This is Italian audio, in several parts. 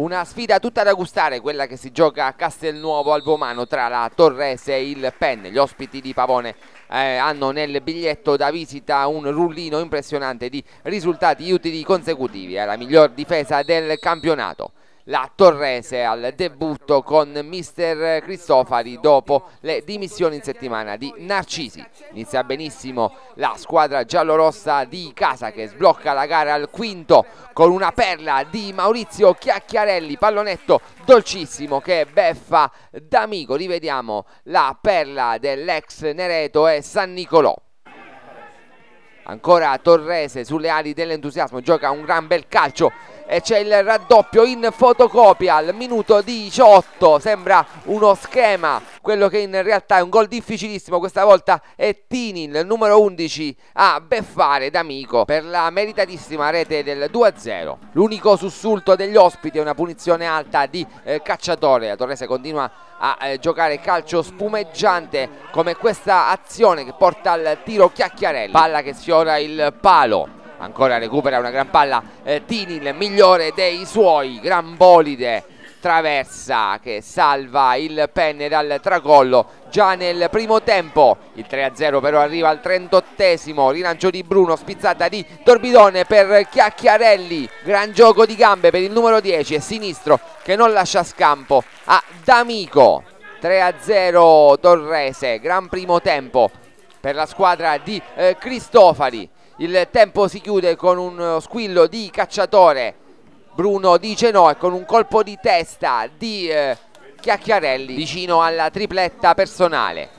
Una sfida tutta da gustare quella che si gioca a Castelnuovo al Vomano tra la Torrese e il Penne. Gli ospiti di Pavone eh, hanno nel biglietto da visita un rullino impressionante di risultati utili consecutivi È la miglior difesa del campionato la Torrese al debutto con mister Cristofari dopo le dimissioni in settimana di Narcisi. Inizia benissimo la squadra giallorossa di casa che sblocca la gara al quinto con una perla di Maurizio Chiacchiarelli, pallonetto dolcissimo che beffa d'amico. Rivediamo la perla dell'ex Nereto e San Nicolò. Ancora Torrese sulle ali dell'entusiasmo, gioca un gran bel calcio e c'è il raddoppio in fotocopia al minuto 18 sembra uno schema quello che in realtà è un gol difficilissimo questa volta è Tini il numero 11 a beffare d'amico per la meritatissima rete del 2-0 l'unico sussulto degli ospiti è una punizione alta di eh, cacciatore la Torrese continua a eh, giocare calcio spumeggiante come questa azione che porta al tiro Chiacchiarelli palla che sfiora il palo ancora recupera una gran palla eh, Tini il migliore dei suoi gran bolide traversa che salva il penne dal tracollo già nel primo tempo il 3-0 però arriva al 38esimo rilancio di Bruno spizzata di Torbidone per Chiacchiarelli gran gioco di gambe per il numero 10 e sinistro che non lascia scampo a D'Amico 3-0 Torrese gran primo tempo per la squadra di eh, Cristofari il tempo si chiude con un eh, squillo di cacciatore Bruno dice no e con un colpo di testa di eh, Chiacchiarelli vicino alla tripletta personale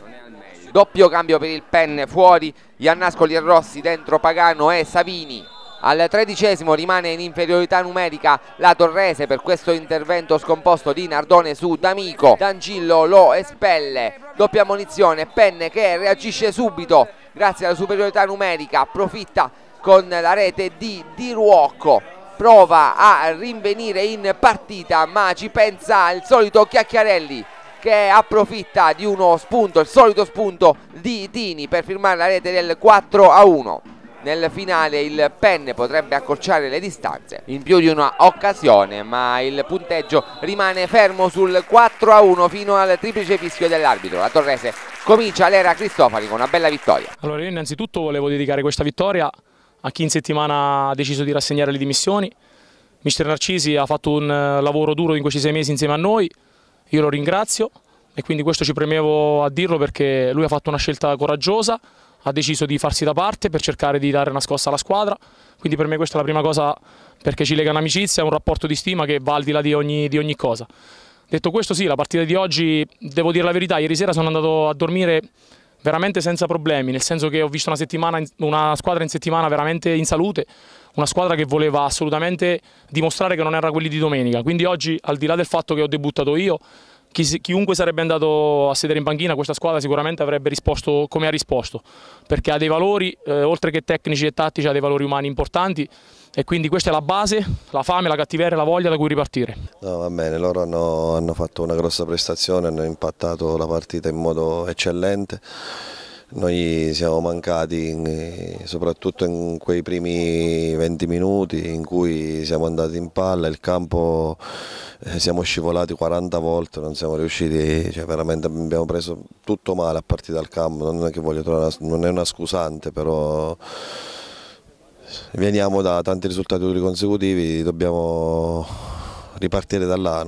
doppio cambio per il Penne fuori Iannascoli e Rossi dentro Pagano e Savini al tredicesimo rimane in inferiorità numerica la Torrese per questo intervento scomposto di Nardone su D'Amico. D'Angillo lo espelle, doppia munizione, Penne che reagisce subito grazie alla superiorità numerica approfitta con la rete di Di Ruocco prova a rinvenire in partita ma ci pensa il solito Chiacchiarelli che approfitta di uno spunto, il solito spunto di Tini per firmare la rete del 4 a 1 nel finale il Penne potrebbe accorciare le distanze in più di un'occasione ma il punteggio rimane fermo sul 4 a 1 fino al triplice fischio dell'arbitro la Torrese comincia l'era Cristofani con una bella vittoria. Allora io innanzitutto volevo dedicare questa vittoria a chi in settimana ha deciso di rassegnare le dimissioni. Mister Narcisi ha fatto un eh, lavoro duro in questi sei mesi insieme a noi, io lo ringrazio e quindi questo ci premevo a dirlo perché lui ha fatto una scelta coraggiosa, ha deciso di farsi da parte per cercare di dare una scossa alla squadra, quindi per me questa è la prima cosa perché ci lega un'amicizia, un rapporto di stima che va al di là di ogni, di ogni cosa. Detto questo sì, la partita di oggi, devo dire la verità, ieri sera sono andato a dormire veramente senza problemi, nel senso che ho visto una, settimana, una squadra in settimana veramente in salute, una squadra che voleva assolutamente dimostrare che non era quelli di domenica, quindi oggi al di là del fatto che ho debuttato io, chi, chiunque sarebbe andato a sedere in panchina questa squadra sicuramente avrebbe risposto come ha risposto, perché ha dei valori, eh, oltre che tecnici e tattici, ha dei valori umani importanti e quindi questa è la base, la fame, la cattiveria, la voglia da cui ripartire. No, va bene, loro hanno, hanno fatto una grossa prestazione, hanno impattato la partita in modo eccellente. Noi siamo mancati in, soprattutto in quei primi 20 minuti in cui siamo andati in palla, il campo eh, siamo scivolati 40 volte, non siamo riusciti, cioè veramente abbiamo preso tutto male a partire dal campo, non è che voglio trovare, una, non è una scusante però veniamo da tanti risultati consecutivi, dobbiamo ripartire da là.